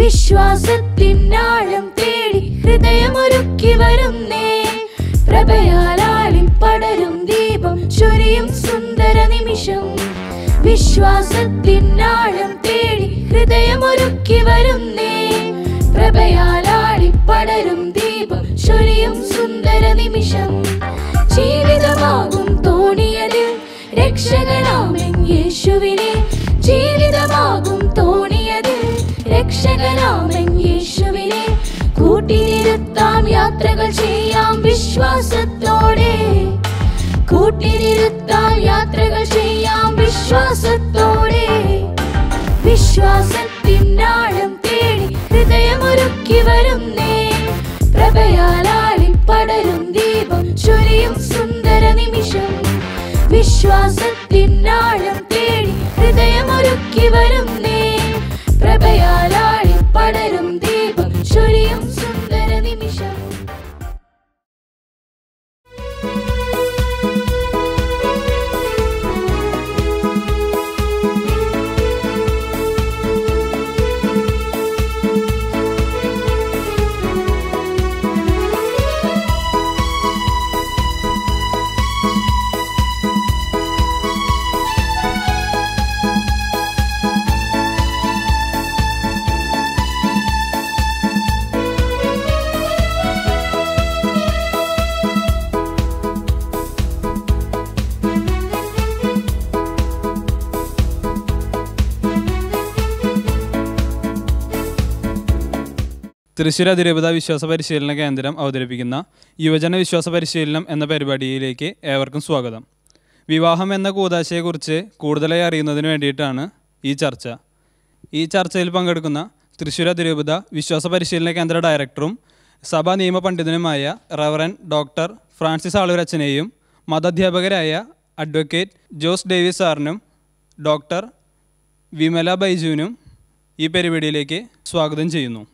വിശ്വാസത്തിനാഴം തേടി ഹൃദയമൊരുക്കി വരുന്നേ പ്രഭയാലാളി പടരും ദീപം ചൊരിയും സുന്ദര നിമിഷം വിശ്വാസത്തിനാഴം തേടി ഹൃദയമൊരുക്കി വരുന്നേ പ്രഭയാലാളി പടരും ദീപം ചൊരിയും സുന്ദര നിമിഷം ജീവിതമാകും തോണിയതിൽ രക്ഷകനാമെൻ യേശുവിനെ ജീവിതമാകും തോണി രക്ഷകനാമൻ യാത്രകൾ ചെയ്യാം വിശ്വാസത്തോടെ യാത്രകൾ ചെയ്യാം വിശ്വാസത്തോടെ വിശ്വാസത്തിനാഴം തേടി ഹൃദയമൊരുക്കി വരും പ്രഭയാലാളിൽ ദീപം സുന്ദര നിമിഷം തേടി തൃശ്ശൂർ അതിരൂപത വിശ്വാസ പരിശീലന കേന്ദ്രം അവതരിപ്പിക്കുന്ന യുവജന വിശ്വാസ പരിശീലനം എന്ന പരിപാടിയിലേക്ക് ഏവർക്കും സ്വാഗതം വിവാഹം എന്ന കൂതാശയെക്കുറിച്ച് കൂടുതലായി അറിയുന്നതിന് വേണ്ടിയിട്ടാണ് ഈ ചർച്ച ഈ ചർച്ചയിൽ പങ്കെടുക്കുന്ന തൃശ്ശൂർ അതിരൂപത വിശ്വാസ പരിശീലന കേന്ദ്ര ഡയറക്ടറും സഭാ നിയമ പണ്ഡിതനുമായ റവറൻ ഡോക്ടർ ഫ്രാൻസിസ് ആളൂരച്ചനെയും മതാധ്യാപകരായ അഡ്വക്കേറ്റ് ജോസ് ഡേവിസ് സാറിനും ഡോക്ടർ വിമല ബൈജുവിനും ഈ പരിപാടിയിലേക്ക് സ്വാഗതം ചെയ്യുന്നു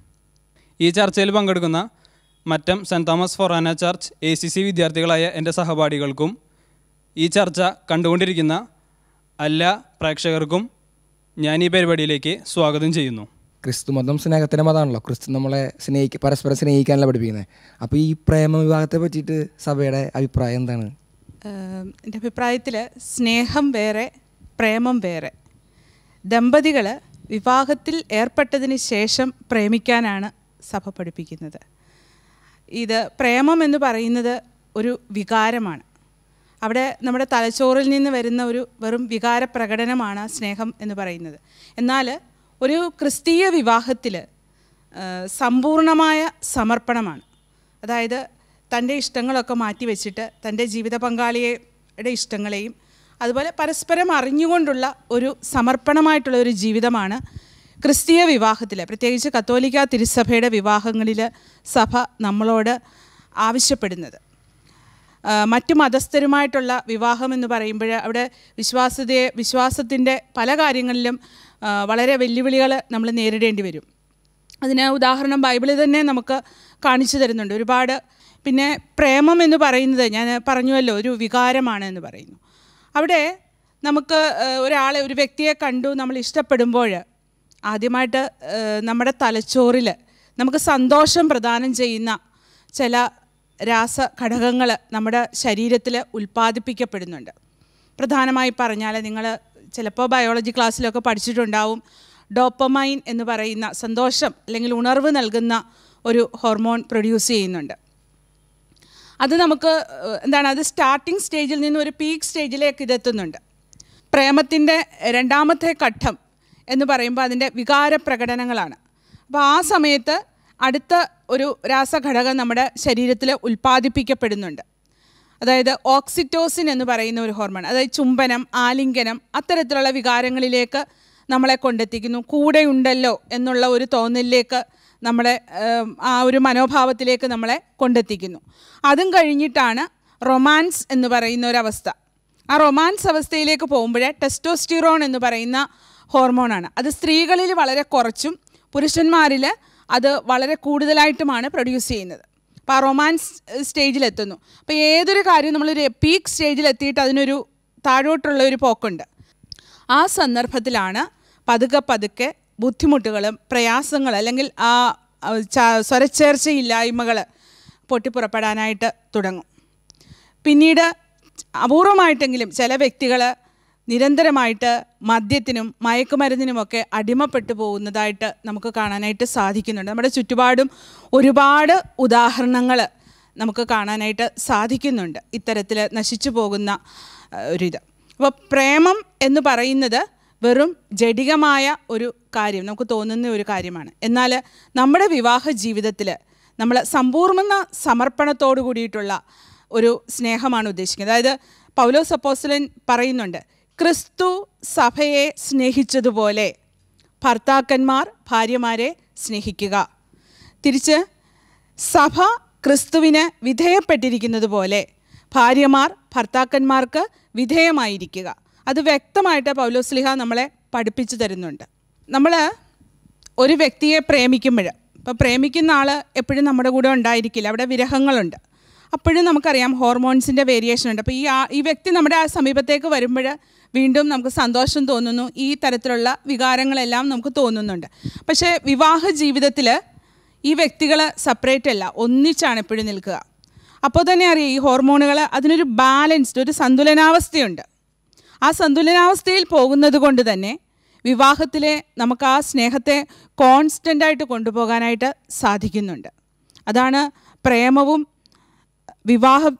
ഈ ചർച്ചയിൽ പങ്കെടുക്കുന്ന Mattom saint Thomas Forane church A C C വിദ്യാർത്ഥികളായ എൻ്റെ സഹപാഠികൾക്കും ഈ ചർച്ച കണ്ടുകൊണ്ടിരിക്കുന്ന എല്ലാ പ്രേക്ഷകർക്കും ഞാൻ ഈ പരിപാടിയിലേക്ക് സ്വാഗതം ചെയ്യുന്നു ക്രിസ്തു മതം സ്നേഹത്തിൻ്റെ മതമാണല്ലോ ക്രിസ്തു നമ്മളെ സ്നേഹിക്ക പരസ്പരം സ്നേഹിക്കാനല്ല പഠിപ്പിക്കുന്നത് അപ്പോൾ ഈ പ്രേമ വിഭാഗത്തെ പറ്റിയിട്ട് സഭയുടെ അഭിപ്രായം എന്താണ് എൻ്റെ അഭിപ്രായത്തിൽ സ്നേഹം വേറെ പ്രേമം വേറെ ദമ്പതികൾ വിവാഹത്തിൽ ഏർപ്പെട്ടതിന് ശേഷം പ്രേമിക്കാനാണ് സഭ പഠിപ്പിക്കുന്നത് ഇത് പ്രേമം എന്ന് പറയുന്നത് ഒരു വികാരമാണ് അവിടെ നമ്മുടെ തലച്ചോറിൽ നിന്ന് വരുന്ന ഒരു വെറും വികാര പ്രകടനമാണ് സ്നേഹം എന്ന് പറയുന്നത് എന്നാൽ ഒരു ക്രിസ്തീയ വിവാഹത്തിൽ സമ്പൂർണമായ സമർപ്പണമാണ് അതായത് തൻ്റെ ഇഷ്ടങ്ങളൊക്കെ മാറ്റി വെച്ചിട്ട് തൻ്റെ ജീവിത പങ്കാളിയുടെ ഇഷ്ടങ്ങളെയും അതുപോലെ പരസ്പരം അറിഞ്ഞുകൊണ്ടുള്ള ഒരു സമർപ്പണമായിട്ടുള്ള ഒരു ജീവിതമാണ് ക്രിസ്തീയ വിവാഹത്തിൽ പ്രത്യേകിച്ച് കത്തോലിക്ക തിരുസഭയുടെ വിവാഹങ്ങളിൽ സഭ നമ്മളോട് ആവശ്യപ്പെടുന്നത് മറ്റ് മതസ്ഥരുമായിട്ടുള്ള വിവാഹം എന്ന് പറയുമ്പോൾ അവിടെ വിശ്വാസതയെ വിശ്വാസത്തിൻ്റെ പല കാര്യങ്ങളിലും വളരെ വെല്ലുവിളികൾ നമ്മൾ നേരിടേണ്ടി വരും അതിന് ഉദാഹരണം ബൈബിളിൽ തന്നെ നമുക്ക് കാണിച്ചു തരുന്നുണ്ട് ഒരുപാട് പിന്നെ പ്രേമം എന്ന് പറയുന്നത് ഞാൻ പറഞ്ഞുവല്ലോ ഒരു വികാരമാണ് എന്ന് പറയുന്നു അവിടെ നമുക്ക് ഒരാളെ ഒരു വ്യക്തിയെ കണ്ടു നമ്മൾ ഇഷ്ടപ്പെടുമ്പോൾ ആദ്യമായിട്ട് നമ്മുടെ തലച്ചോറിൽ നമുക്ക് സന്തോഷം പ്രദാനം ചെയ്യുന്ന ചില രാസ ഘടകങ്ങൾ നമ്മുടെ ശരീരത്തിൽ ഉൽപ്പാദിപ്പിക്കപ്പെടുന്നുണ്ട് പ്രധാനമായി പറഞ്ഞാൽ നിങ്ങൾ ചിലപ്പോൾ ബയോളജി ക്ലാസ്സിലൊക്കെ പഠിച്ചിട്ടുണ്ടാവും ഡോപ്പമൈൻ എന്ന് പറയുന്ന സന്തോഷം അല്ലെങ്കിൽ ഉണർവ് നൽകുന്ന ഒരു ഹോർമോൺ പ്രൊഡ്യൂസ് ചെയ്യുന്നുണ്ട് അത് നമുക്ക് എന്താണ് അത് സ്റ്റാർട്ടിംഗ് സ്റ്റേജിൽ നിന്ന് ഒരു പീക്ക് സ്റ്റേജിലേക്ക് ഇതെത്തുന്നുണ്ട് പ്രേമത്തിൻ്റെ രണ്ടാമത്തെ ഘട്ടം എന്ന് പറയുമ്പോൾ അതിൻ്റെ വികാര പ്രകടനങ്ങളാണ് അപ്പോൾ ആ സമയത്ത് അടുത്ത ഒരു രാസഘടകം നമ്മുടെ ശരീരത്തിൽ ഉൽപ്പാദിപ്പിക്കപ്പെടുന്നുണ്ട് അതായത് ഓക്സിറ്റോസിൻ എന്ന് പറയുന്ന ഒരു ഹോർമോൺ അതായത് ചുംബനം ആലിംഗനം അത്തരത്തിലുള്ള വികാരങ്ങളിലേക്ക് നമ്മളെ കൊണ്ടെത്തിക്കുന്നു കൂടെയുണ്ടല്ലോ എന്നുള്ള ഒരു തോന്നലിലേക്ക് നമ്മളെ ആ ഒരു മനോഭാവത്തിലേക്ക് നമ്മളെ കൊണ്ടെത്തിക്കുന്നു അതും കഴിഞ്ഞിട്ടാണ് റൊമാൻസ് എന്ന് പറയുന്ന ഒരവസ്ഥ ആ റൊമാൻസ് അവസ്ഥയിലേക്ക് പോകുമ്പോഴേ ടെസ്റ്റോസ്റ്റിറോൺ എന്ന് പറയുന്ന ഹോർമോണാണ് അത് സ്ത്രീകളിൽ വളരെ കുറച്ചും പുരുഷന്മാരിൽ അത് വളരെ കൂടുതലായിട്ടുമാണ് പ്രൊഡ്യൂസ് ചെയ്യുന്നത് അപ്പോൾ ആ റൊമാൻസ് സ്റ്റേജിലെത്തുന്നു അപ്പോൾ ഏതൊരു കാര്യവും നമ്മളൊരു പീക്ക് സ്റ്റേജിലെത്തിയിട്ട് അതിനൊരു താഴോട്ടുള്ള ഒരു പോക്കുണ്ട് ആ സന്ദർഭത്തിലാണ് പതുക്കെ പതുക്കെ ബുദ്ധിമുട്ടുകളും പ്രയാസങ്ങൾ അല്ലെങ്കിൽ ആ സ്വരച്ചേർച്ചയില്ലായ്മകൾ പൊട്ടിപ്പുറപ്പെടാനായിട്ട് തുടങ്ങും പിന്നീട് അപൂർവമായിട്ടെങ്കിലും ചില വ്യക്തികൾ നിരന്തരമായിട്ട് മദ്യത്തിനും മയക്കുമരുന്നിനുമൊക്കെ അടിമപ്പെട്ടു പോകുന്നതായിട്ട് നമുക്ക് കാണാനായിട്ട് സാധിക്കുന്നുണ്ട് നമ്മുടെ ചുറ്റുപാടും ഒരുപാട് ഉദാഹരണങ്ങൾ നമുക്ക് കാണാനായിട്ട് സാധിക്കുന്നുണ്ട് ഇത്തരത്തിൽ നശിച്ചു പോകുന്ന ഒരിത് അപ്പോൾ പ്രേമം എന്ന് പറയുന്നത് വെറും ജഡികമായ ഒരു കാര്യം നമുക്ക് തോന്നുന്ന ഒരു കാര്യമാണ് എന്നാൽ നമ്മുടെ വിവാഹ ജീവിതത്തിൽ നമ്മൾ സമ്പൂർണ്ണ സമർപ്പണത്തോടു കൂടിയിട്ടുള്ള ഒരു സ്നേഹമാണ് ഉദ്ദേശിക്കുന്നത് അതായത് പൗലോസ് സപ്പോസലൻ പറയുന്നുണ്ട് ക്രിസ്തു സഭയെ സ്നേഹിച്ചതുപോലെ ഭർത്താക്കന്മാർ ഭാര്യമാരെ സ്നേഹിക്കുക തിരിച്ച് സഭ ക്രിസ്തുവിന് വിധേയപ്പെട്ടിരിക്കുന്നത് പോലെ ഭാര്യമാർ ഭർത്താക്കന്മാർക്ക് വിധേയമായിരിക്കുക അത് വ്യക്തമായിട്ട് പൗലോസ്ലിഹ നമ്മളെ പഠിപ്പിച്ചു തരുന്നുണ്ട് നമ്മൾ ഒരു വ്യക്തിയെ പ്രേമിക്കുമ്പോൾ ഇപ്പോൾ പ്രേമിക്കുന്ന ആൾ എപ്പോഴും നമ്മുടെ കൂടെ ഉണ്ടായിരിക്കില്ല അവിടെ വിരഹങ്ങളുണ്ട് അപ്പോഴും നമുക്കറിയാം ഹോർമോൺസിൻ്റെ വേരിയേഷൻ ഉണ്ട് അപ്പോൾ ഈ ഈ വ്യക്തി നമ്മുടെ ആ സമീപത്തേക്ക് വരുമ്പോൾ വീണ്ടും നമുക്ക് സന്തോഷം തോന്നുന്നു ഈ തരത്തിലുള്ള വികാരങ്ങളെല്ലാം നമുക്ക് തോന്നുന്നുണ്ട് പക്ഷേ വിവാഹ ജീവിതത്തിൽ ഈ വ്യക്തികൾ സെപ്പറേറ്റ് അല്ല ഒന്നിച്ചാണ് എപ്പോഴും നിൽക്കുക അപ്പോൾ തന്നെ അറിയാം ഈ ഹോർമോണുകൾ അതിനൊരു ബാലൻസ്ഡ് ഒരു സന്തുലനാവസ്ഥയുണ്ട് ആ സന്തുലനാവസ്ഥയിൽ പോകുന്നത് കൊണ്ട് തന്നെ വിവാഹത്തിലെ നമുക്ക് ആ സ്നേഹത്തെ കോൺസ്റ്റൻ്റായിട്ട് കൊണ്ടുപോകാനായിട്ട് സാധിക്കുന്നുണ്ട് അതാണ് പ്രേമവും വിവാഹം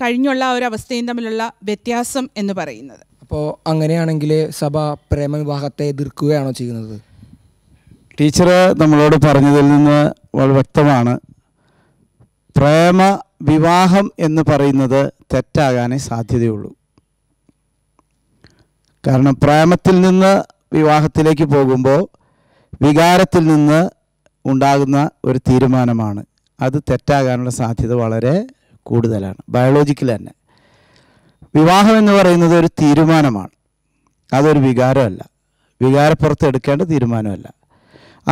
കഴിഞ്ഞുള്ള ഒരു അവസ്ഥയും തമ്മിലുള്ള വ്യത്യാസം എന്ന് പറയുന്നത് അപ്പോൾ അങ്ങനെയാണെങ്കിൽ സഭ പ്രേമവിവാഹത്തെ എതിർക്കുകയാണോ ചെയ്യുന്നത് ടീച്ചർ നമ്മളോട് പറഞ്ഞതിൽ നിന്ന് വളരെ വ്യക്തമാണ് പ്രേമ വിവാഹം എന്ന് പറയുന്നത് തെറ്റാകാനേ സാധ്യതയുള്ളൂ കാരണം പ്രേമത്തിൽ നിന്ന് വിവാഹത്തിലേക്ക് പോകുമ്പോൾ വികാരത്തിൽ നിന്ന് ഉണ്ടാകുന്ന ഒരു തീരുമാനമാണ് അത് തെറ്റാകാനുള്ള സാധ്യത വളരെ കൂടുതലാണ് ബയോളജിക്കൽ തന്നെ വിവാഹം എന്ന് പറയുന്നത് ഒരു തീരുമാനമാണ് അതൊരു വികാരമല്ല വികാരപ്പുറത്ത് എടുക്കേണ്ട തീരുമാനമല്ല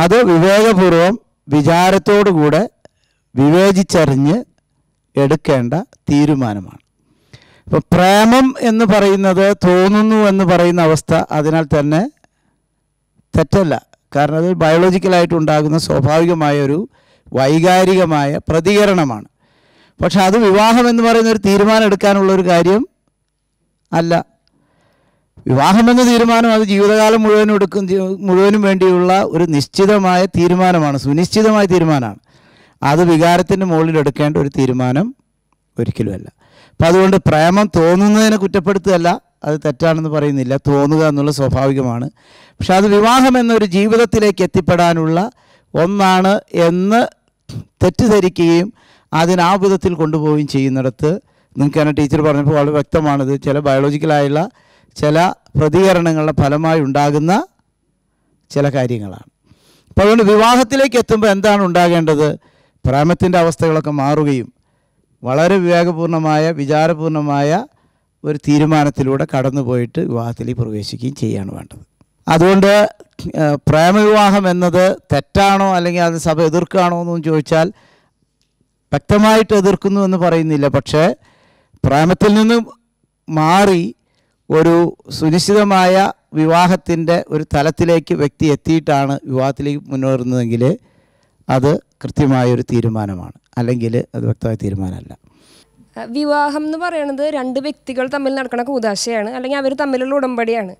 അത് വിവേകപൂർവം വിചാരത്തോടുകൂടെ വിവേചിച്ചറിഞ്ഞ് എടുക്കേണ്ട തീരുമാനമാണ് ഇപ്പോൾ പ്രേമം എന്ന് പറയുന്നത് തോന്നുന്നു എന്ന് പറയുന്ന അവസ്ഥ അതിനാൽ തന്നെ തെറ്റല്ല കാരണം അത് ബയോളജിക്കലായിട്ട് ഉണ്ടാകുന്ന സ്വാഭാവികമായ ഒരു വൈകാരികമായ പ്രതികരണമാണ് പക്ഷെ അത് വിവാഹം എന്ന് പറയുന്ന ഒരു തീരുമാനം എടുക്കാനുള്ള ഒരു കാര്യം അല്ല വിവാഹമെന്ന തീരുമാനം അത് ജീവിതകാലം മുഴുവനും എടുക്കും മുഴുവനും വേണ്ടിയുള്ള ഒരു നിശ്ചിതമായ തീരുമാനമാണ് സുനിശ്ചിതമായ തീരുമാനമാണ് അത് വികാരത്തിൻ്റെ മുകളിൽ എടുക്കേണ്ട ഒരു തീരുമാനം ഒരിക്കലുമല്ല അപ്പം അതുകൊണ്ട് പ്രേമം തോന്നുന്നതിനെ കുറ്റപ്പെടുത്തുകയല്ല അത് തെറ്റാണെന്ന് പറയുന്നില്ല തോന്നുക എന്നുള്ള സ്വാഭാവികമാണ് പക്ഷെ അത് വിവാഹം എന്നൊരു ജീവിതത്തിലേക്ക് എത്തിപ്പെടാനുള്ള ഒന്നാണ് എന്ന് തെറ്റിദ്ധരിക്കുകയും അതിന് ആ വിധത്തിൽ കൊണ്ടുപോവുകയും ചെയ്യുന്നിടത്ത് നിങ്ങൾക്ക് എന്നെ ടീച്ചർ പറഞ്ഞപ്പോൾ വളരെ വ്യക്തമാണത് ചില ബയോളജിക്കലായുള്ള ചില പ്രതികരണങ്ങളുടെ ഫലമായി ഉണ്ടാകുന്ന ചില കാര്യങ്ങളാണ് അപ്പോൾ അതുകൊണ്ട് വിവാഹത്തിലേക്ക് എത്തുമ്പോൾ എന്താണ് ഉണ്ടാകേണ്ടത് പ്രേമത്തിൻ്റെ അവസ്ഥകളൊക്കെ മാറുകയും വളരെ വിവേകപൂർണമായ വിചാരപൂർണമായ ഒരു തീരുമാനത്തിലൂടെ കടന്നുപോയിട്ട് വിവാഹത്തിലേക്ക് പ്രവേശിക്കുകയും ചെയ്യാണ് വേണ്ടത് അതുകൊണ്ട് പ്രേമവിവാഹം എന്നത് തെറ്റാണോ അല്ലെങ്കിൽ അത് സഭ എതിർക്കുകയാണോ എന്നും ചോദിച്ചാൽ വ്യക്തമായിട്ട് എതിർക്കുന്നു എന്ന് പറയുന്നില്ല പക്ഷേ പ്രേമത്തിൽ നിന്ന് മാറി ഒരു സുനിശ്ചിതമായ വിവാഹത്തിൻ്റെ ഒരു തലത്തിലേക്ക് വ്യക്തി എത്തിയിട്ടാണ് വിവാഹത്തിലേക്ക് മുന്നേറുന്നതെങ്കിൽ അത് കൃത്യമായൊരു തീരുമാനമാണ് അല്ലെങ്കിൽ അത് വ്യക്തമായ തീരുമാനമല്ല വിവാഹം എന്ന് പറയുന്നത് രണ്ട് വ്യക്തികൾ തമ്മിൽ നടക്കുന്ന കൂതാശയാണ് അല്ലെങ്കിൽ അവർ തമ്മിലുള്ള ഉടമ്പടിയാണ്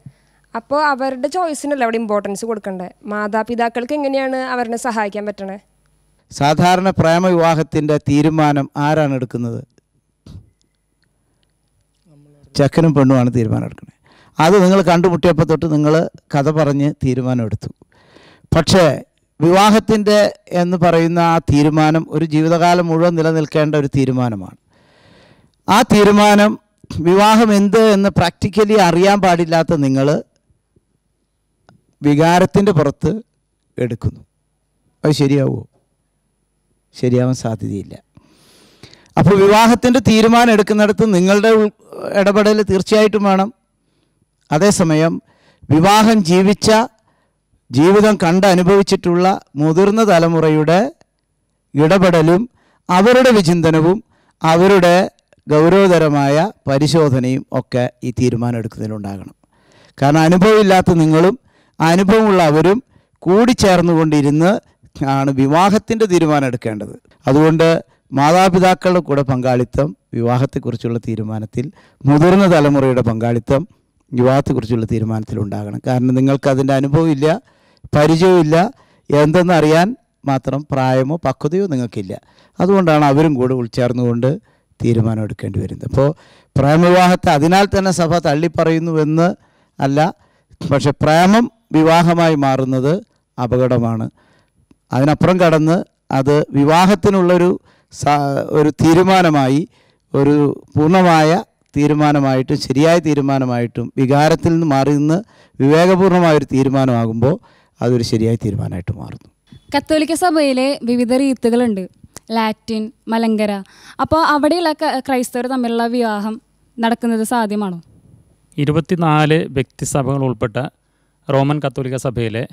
അപ്പോൾ അവരുടെ ചോയ്സിനല്ല അവിടെ ഇമ്പോർട്ടൻസ് കൊടുക്കേണ്ടത് മാതാപിതാക്കൾക്ക് എങ്ങനെയാണ് അവരെ സഹായിക്കാൻ പറ്റണേ സാധാരണ വിവാഹത്തിൻ്റെ തീരുമാനം ആരാണ് എടുക്കുന്നത് ചെക്കനും പെണ്ണുമാണ് തീരുമാനം എടുക്കുന്നത് അത് നിങ്ങൾ കണ്ടുമുട്ടിയപ്പോൾ തൊട്ട് നിങ്ങൾ കഥ പറഞ്ഞ് തീരുമാനമെടുത്തു പക്ഷേ വിവാഹത്തിൻ്റെ എന്ന് പറയുന്ന ആ തീരുമാനം ഒരു ജീവിതകാലം മുഴുവൻ നിലനിൽക്കേണ്ട ഒരു തീരുമാനമാണ് ആ തീരുമാനം വിവാഹം എന്ത് എന്ന് പ്രാക്ടിക്കലി അറിയാൻ പാടില്ലാത്ത നിങ്ങൾ വികാരത്തിൻ്റെ പുറത്ത് എടുക്കുന്നു അത് ശരിയാവുമോ ശരിയാവാൻ സാധ്യതയില്ല അപ്പോൾ വിവാഹത്തിൻ്റെ തീരുമാനം എടുക്കുന്നിടത്ത് നിങ്ങളുടെ ഇടപെടൽ തീർച്ചയായിട്ടും വേണം അതേസമയം വിവാഹം ജീവിച്ച ജീവിതം കണ്ട് അനുഭവിച്ചിട്ടുള്ള മുതിർന്ന തലമുറയുടെ ഇടപെടലും അവരുടെ വിചിന്തനവും അവരുടെ ഗൗരവതരമായ പരിശോധനയും ഒക്കെ ഈ തീരുമാനം എടുക്കുന്നതിലുണ്ടാകണം കാരണം അനുഭവമില്ലാത്ത നിങ്ങളും അനുഭവമുള്ള അവരും കൂടിച്ചേർന്നുകൊണ്ടിരുന്ന് ആണ് വിവാഹത്തിൻ്റെ തീരുമാനം എടുക്കേണ്ടത് അതുകൊണ്ട് മാതാപിതാക്കളുടെ കൂടെ പങ്കാളിത്തം വിവാഹത്തെക്കുറിച്ചുള്ള തീരുമാനത്തിൽ മുതിർന്ന തലമുറയുടെ പങ്കാളിത്തം വിവാഹത്തെക്കുറിച്ചുള്ള തീരുമാനത്തിൽ ഉണ്ടാകണം കാരണം നിങ്ങൾക്ക് അതിൻ്റെ അനുഭവമില്ല പരിചയമില്ല എന്തെന്നറിയാൻ മാത്രം പ്രായമോ പക്വതയോ നിങ്ങൾക്കില്ല അതുകൊണ്ടാണ് അവരും കൂടെ ഉൾച്ചേർന്നുകൊണ്ട് തീരുമാനം എടുക്കേണ്ടി വരുന്നത് അപ്പോൾ പ്രേമവിവാഹത്തെ അതിനാൽ തന്നെ സഭ തള്ളിപ്പറയുന്നുവെന്ന് അല്ല പക്ഷെ പ്രേമം വിവാഹമായി മാറുന്നത് അപകടമാണ് അതിനപ്പുറം കടന്ന് അത് വിവാഹത്തിനുള്ളൊരു ഒരു തീരുമാനമായി ഒരു പൂർണ്ണമായ തീരുമാനമായിട്ടും ശരിയായ തീരുമാനമായിട്ടും വികാരത്തിൽ നിന്ന് മാറി നിന്ന് വിവേകപൂർണമായൊരു തീരുമാനമാകുമ്പോൾ അതൊരു ശരിയായ തീരുമാനമായിട്ട് മാറുന്നു കത്തോലിക്ക സഭയിലെ വിവിധ രീതികളുണ്ട് ലാറ്റിൻ മലങ്കര അപ്പോൾ അവിടെയുള്ള ക്രൈസ്തവർ തമ്മിലുള്ള വിവാഹം നടക്കുന്നത് സാധ്യമാണോ ഇരുപത്തിനാല് വ്യക്തിസഭകൾ ഉൾപ്പെട്ട റോമൻ കത്തോലിക്ക സഭയിലെ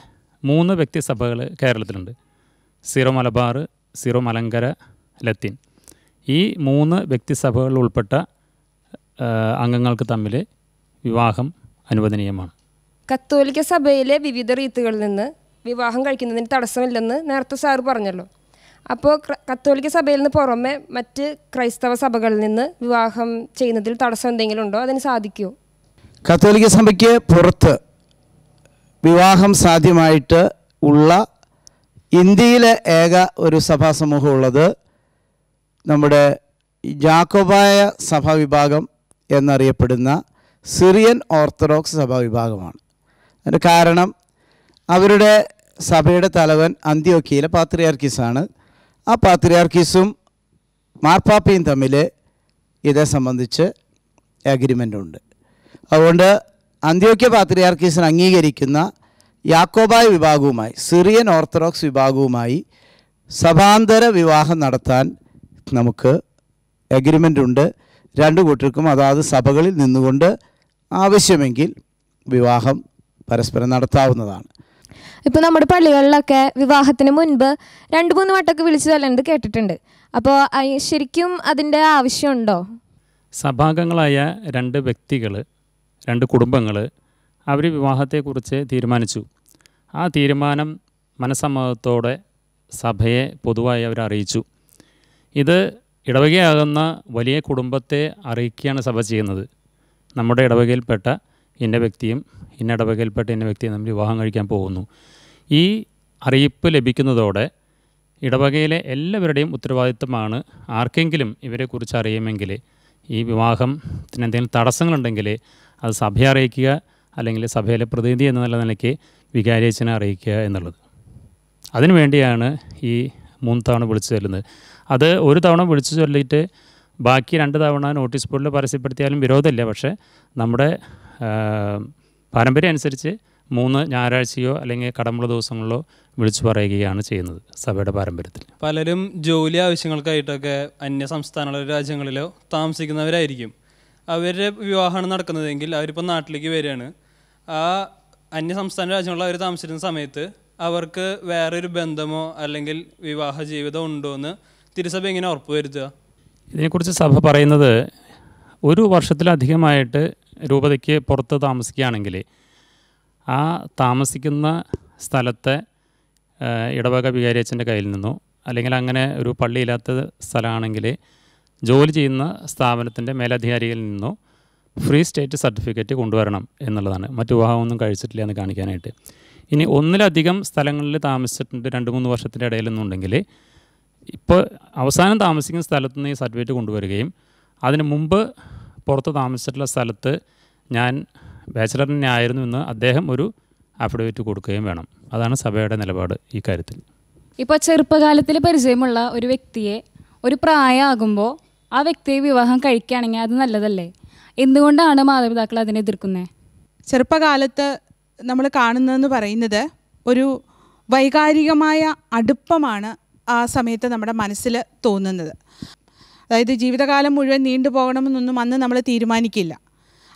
മൂന്ന് വ്യക്തിസഭകൾ കേരളത്തിലുണ്ട് Syro Malabar Syro Malankara Latin ഈ മൂന്ന് വ്യക്തിസഭകളിൽ ഉൾപ്പെട്ട അംഗങ്ങൾക്ക് തമ്മിൽ വിവാഹം അനുവദനീയമാണ് കത്തോലിക്ക സഭയിലെ വിവിധ റീത്തുകളിൽ നിന്ന് വിവാഹം കഴിക്കുന്നതിന് തടസ്സമില്ലെന്ന് നേരത്തെ സാറ് പറഞ്ഞല്ലോ അപ്പോൾ കത്തോലിക്ക സഭയിൽ നിന്ന് പുറമെ മറ്റ് ക്രൈസ്തവ സഭകളിൽ നിന്ന് വിവാഹം ചെയ്യുന്നതിൽ തടസ്സം എന്തെങ്കിലും ഉണ്ടോ അതിന് സാധിക്കുമോ കത്തോലിക്ക സഭയ്ക്ക് പുറത്ത് വിവാഹം സാധ്യമായിട്ട് ഉള്ള ഇന്ത്യയിലെ ഏക ഒരു സഭാ സമൂഹമുള്ളത് നമ്മുടെ ജാക്കോബായ സഭാ വിഭാഗം എന്നറിയപ്പെടുന്ന സിറിയൻ ഓർത്തഡോക്സ് സഭാ വിഭാഗമാണ് അതിന് കാരണം അവരുടെ സഭയുടെ തലവൻ അന്ത്യോക്കിയിലെ പാത്രിയാർക്കീസാണ് ആ പാത്രിയാർക്കീസും മാർപ്പാപ്പയും തമ്മിൽ ഇതേ സംബന്ധിച്ച് അഗ്രിമെൻ്റ് ഉണ്ട് അതുകൊണ്ട് അന്ത്യോക്യ പാത്രിയാർക്കീസിന് അംഗീകരിക്കുന്ന യാക്കോബായ വിഭാഗവുമായി സിറിയൻ ഓർത്തഡോക്സ് വിഭാഗവുമായി സഭാന്തര വിവാഹം നടത്താൻ നമുക്ക് എഗ്രിമെൻ്റ് ഉണ്ട് രണ്ടു കൂട്ടർക്കും അതാത് സഭകളിൽ നിന്നുകൊണ്ട് ആവശ്യമെങ്കിൽ വിവാഹം പരസ്പരം നടത്താവുന്നതാണ് ഇപ്പോൾ നമ്മുടെ പള്ളികളിലൊക്കെ വിവാഹത്തിന് മുൻപ് രണ്ട് മൂന്ന് വട്ടൊക്കെ വിളിച്ചു ചൊല്ലുന്നത് കേട്ടിട്ടുണ്ട് അപ്പോൾ ശരിക്കും അതിൻ്റെ ആവശ്യമുണ്ടോ സഭാംഗങ്ങളായ രണ്ട് വ്യക്തികൾ രണ്ട് കുടുംബങ്ങൾ അവർ വിവാഹത്തെക്കുറിച്ച് തീരുമാനിച്ചു ആ തീരുമാനം മനസ്സമ്മതത്തോടെ സഭയെ പൊതുവായി അവർ അറിയിച്ചു ഇത് ഇടവകയാകുന്ന വലിയ കുടുംബത്തെ അറിയിക്കുകയാണ് സഭ ചെയ്യുന്നത് നമ്മുടെ ഇടവകയിൽപ്പെട്ട ഇന്ന വ്യക്തിയും ഇന്ന ഇടവകയിൽപ്പെട്ട ഇന്ന വ്യക്തിയും നമ്മൾ വിവാഹം കഴിക്കാൻ പോകുന്നു ഈ അറിയിപ്പ് ലഭിക്കുന്നതോടെ ഇടവകയിലെ എല്ലാവരുടെയും ഉത്തരവാദിത്തമാണ് ആർക്കെങ്കിലും ഇവരെക്കുറിച്ച് അറിയുമെങ്കിൽ ഈ വിവാഹത്തിന് എന്തെങ്കിലും തടസ്സങ്ങളുണ്ടെങ്കിൽ അത് സഭയെ അറിയിക്കുക അല്ലെങ്കിൽ സഭയിലെ പ്രതിനിധി എന്ന നിലയ്ക്ക് വികാരിയച്ചനെ അറിയിക്കുക എന്നുള്ളത് അതിനുവേണ്ടിയാണ് ഈ മൂന്ന് തവണ വിളിച്ചു ചൊല്ലുന്നത് അത് ഒരു തവണ വിളിച്ചു ചൊല്ലിയിട്ട് ബാക്കി രണ്ട് തവണ നോട്ടീസ് ബോർഡിൽ പരസ്യപ്പെടുത്തിയാലും വിരോധമില്ല പക്ഷേ നമ്മുടെ പാരമ്പര്യം അനുസരിച്ച് മൂന്ന് ഞായറാഴ്ചയോ അല്ലെങ്കിൽ കടമുള്ള ദിവസങ്ങളിലോ വിളിച്ചു പറയുകയാണ് ചെയ്യുന്നത് സഭയുടെ പാരമ്പര്യത്തിൽ പലരും ജോലി ആവശ്യങ്ങൾക്കായിട്ടൊക്കെ അന്യ സംസ്ഥാനങ്ങളിലോ രാജ്യങ്ങളിലോ താമസിക്കുന്നവരായിരിക്കും അവരുടെ വിവാഹമാണ് നടക്കുന്നതെങ്കിൽ അവരിപ്പോൾ നാട്ടിലേക്ക് വരികയാണ് ആ അന്യ സംസ്ഥാന രാജ്യങ്ങളിൽ അവർ താമസിക്കുന്ന സമയത്ത് അവർക്ക് വേറൊരു ബന്ധമോ അല്ലെങ്കിൽ വിവാഹ ജീവിതം ഉണ്ടോ എന്ന് തിരുസഭ എങ്ങനെ ഉറപ്പുവരുത്തുക ഇതിനെക്കുറിച്ച് സഭ പറയുന്നത് ഒരു വർഷത്തിലധികമായിട്ട് രൂപതയ്ക്ക് പുറത്ത് താമസിക്കുകയാണെങ്കിൽ ആ താമസിക്കുന്ന സ്ഥലത്തെ ഇടവക വികാരിയച്ഛൻ്റെ കയ്യിൽ നിന്നോ അല്ലെങ്കിൽ അങ്ങനെ ഒരു പള്ളിയില്ലാത്ത സ്ഥലമാണെങ്കിൽ ജോലി ചെയ്യുന്ന സ്ഥാപനത്തിൻ്റെ മേലധികാരിയിൽ നിന്നോ ഫ്രീ സ്റ്റേറ്റ് സർട്ടിഫിക്കറ്റ് കൊണ്ടുവരണം എന്നുള്ളതാണ് മറ്റു വിവാഹമൊന്നും കഴിച്ചിട്ടില്ല എന്ന് കാണിക്കാനായിട്ട് ഇനി ഒന്നിലധികം സ്ഥലങ്ങളിൽ താമസിച്ചിട്ടുണ്ട് രണ്ട് മൂന്ന് വർഷത്തിൻ്റെ ഇടയിൽ നിന്നുണ്ടെങ്കിൽ ഇപ്പോൾ അവസാനം താമസിക്കുന്ന സ്ഥലത്തു നിന്ന് ഈ സർട്ടിഫിക്കറ്റ് കൊണ്ടുവരികയും അതിന് മുമ്പ് പുറത്ത് താമസിച്ചിട്ടുള്ള സ്ഥലത്ത് ഞാൻ ബാച്ചലർ തന്നെ ആയിരുന്നു എന്ന് അദ്ദേഹം ഒരു അഫിഡവിറ്റ് കൊടുക്കുകയും വേണം അതാണ് സഭയുടെ നിലപാട് ഈ കാര്യത്തിൽ ഇപ്പോൾ ചെറുപ്പകാലത്തിൽ പരിചയമുള്ള ഒരു വ്യക്തിയെ ഒരു പ്രായമാകുമ്പോൾ ആ വ്യക്തിയെ വിവാഹം കഴിക്കുകയാണെങ്കിൽ അത് നല്ലതല്ലേ എന്തുകൊണ്ടാണ് മാതാപിതാക്കൾ അതിനെ എതിർക്കുന്നത് ചെറുപ്പകാലത്ത് നമ്മൾ കാണുന്നതെന്ന് പറയുന്നത് ഒരു വൈകാരികമായ അടുപ്പമാണ് ആ സമയത്ത് നമ്മുടെ മനസ്സിൽ തോന്നുന്നത് അതായത് ജീവിതകാലം മുഴുവൻ നീണ്ടു പോകണമെന്നൊന്നും അന്ന് നമ്മൾ തീരുമാനിക്കില്ല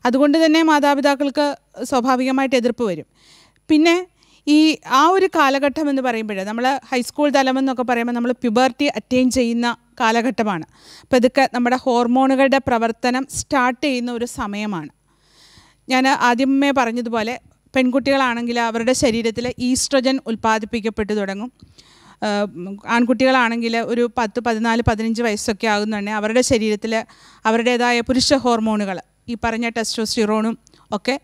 അതുകൊണ്ട് തന്നെ മാതാപിതാക്കൾക്ക് സ്വാഭാവികമായിട്ട് എതിർപ്പ് വരും പിന്നെ ഈ ആ ഒരു കാലഘട്ടം എന്ന് പറയുമ്പോൾ നമ്മൾ ഹൈസ്കൂൾ തലമെന്നൊക്കെ പറയുമ്പോൾ നമ്മൾ പ്യുബർട്ടി അറ്റൈൻ ചെയ്യുന്ന കാലഘട്ടമാണ് അപ്പോൾ ഇതൊക്കെ നമ്മുടെ ഹോർമോണുകളുടെ പ്രവർത്തനം സ്റ്റാർട്ട് ചെയ്യുന്ന ഒരു സമയമാണ് ഞാൻ ആദ്യമേ പറഞ്ഞതുപോലെ പെൺകുട്ടികളാണെങ്കിൽ അവരുടെ ശരീരത്തിൽ ഈസ്ട്രജൻ ഉൽപ്പാദിപ്പിക്കപ്പെട്ടു തുടങ്ങും ആൺകുട്ടികളാണെങ്കിൽ ഒരു പത്ത് പതിനാല് പതിനഞ്ച് വയസ്സൊക്കെ ആകുന്നുണ്ടെങ്കിൽ അവരുടെ ശരീരത്തിൽ അവരുടേതായ പുരുഷ ഹോർമോണുകൾ ഈ പറഞ്ഞ ടെസ്റ്റോസ്റ്റിറോണും ഒക്കെ